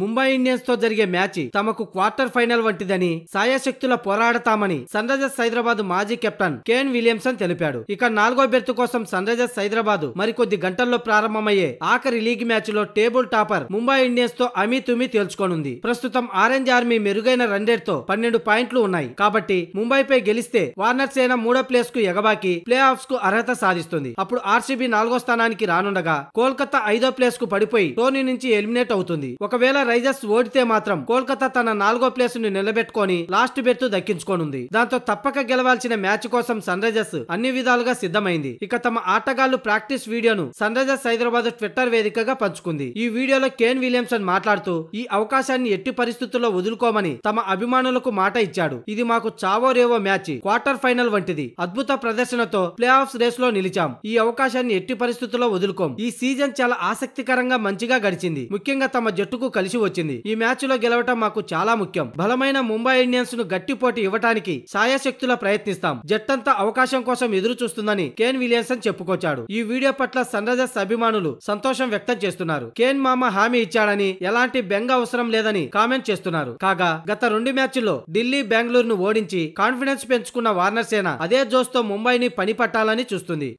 Mumbai Indians తో జరిగే match తమకు క్వార్టర్ ఫైనల్ వంటిదని సాయశక్తుల పోరాడతామని సన్ రైజర్స్ హైదరాబాద్ మాజీ కెప్టెన్ కేన్ విలియమ్సన్ తెలిపాడు ఇక నాలుగో బెర్త్ కోసం సన్ రైజర్స్ హైదరాబాద్ మరికొద్ది గంటల్లో ప్రారంభమయ్యే ఆఖరి లీగ్ మ్యాచ్ లో టేబుల్ టాపర్ ముంబై ఇండియన్స్ తో తుమి తేల్చుకోనుంది ప్రస్తుతం ఆరెంజ్ ఆర్మీ మెరుగైన రన్ రేట్ తో పన్నెండు పాయింట్లు ఉన్నాయి కాబట్టి ముంబైపై గెలిస్తే వార్నర్ సేన మూడో ప్లేస్ కు ఎగబాకి ప్లే ఆఫ్స్ కు అర్హత సాధిస్తుంది అప్పుడు ఆర్సీబీ నాలుగో స్థానానికి రానుండగా కోల్కతా ఐదో ప్లేస్ కు పడిపోయి టోర్నీ నుంచి ఎలిమినేట్ అవుతుంది ఒకవేళ ఢాకా రైజర్స్ ఓడితే మాత్రం కోల్కతా తన నాలుగో ప్లేస్ ను నిలబెట్టుకుని లాస్ట్ బెర్త్ దక్కించుకోనుంది దాంతో తప్పక గెలవాల్సిన మ్యాచ్ కోసం సన్ రైజర్స్ అన్ని విధాలుగా సిద్ధమైంది ఇక తమ ఆటగాళ్లు ప్రాక్టీస్ వీడియోను సన్ రైజర్స్ హైదరాబాద్ ట్విట్టర్ వేదికగా పంచుకుంది ఈ వీడియోలో కేన్ విలియమ్సన్ మాట్లాడుతూ ఈ అవకాశాన్ని ఎట్టి పరిస్థితుల్లో వదులుకోమని తమ అభిమానులకు మాట ఇచ్చాడు ఇది మాకు చావో రేవో మ్యాచ్ క్వార్టర్ ఫైనల్ వంటిది అద్భుత ప్రదర్శనతో ప్లే ఆఫ్ రేస్ లో నిలిచాం ఈ అవకాశాన్ని ఎట్టి పరిస్థితుల్లో వదులుకోం ఈ సీజన్ చాలా ఆసక్తికరంగా మంచిగా గడిచింది ముఖ్యంగా తమ జట్టుకు కలిసి కలిసి వచ్చింది ఈ మ్యాచ్ లో గెలవటం మాకు చాలా ముఖ్యం బలమైన ముంబై ఇండియన్స్ ను గట్టి పోటీ ఇవ్వటానికి సాయశక్తుల ప్రయత్నిస్తాం జట్టంతా అవకాశం కోసం ఎదురు చూస్తుందని కేన్ విలియమ్సన్ చెప్పుకొచ్చాడు ఈ వీడియో పట్ల సన్ రైజర్స్ అభిమానులు సంతోషం వ్యక్తం చేస్తున్నారు కేన్ మామ హామీ ఇచ్చాడని ఎలాంటి బెంగ అవసరం లేదని కామెంట్ చేస్తున్నారు కాగా గత రెండు మ్యాచ్ల్లో ఢిల్లీ బెంగళూరును ఓడించి కాన్ఫిడెన్స్ పెంచుకున్న వార్నర్ సేన అదే జోస్తో ముంబైని పని పట్టాలని చూస్తుంది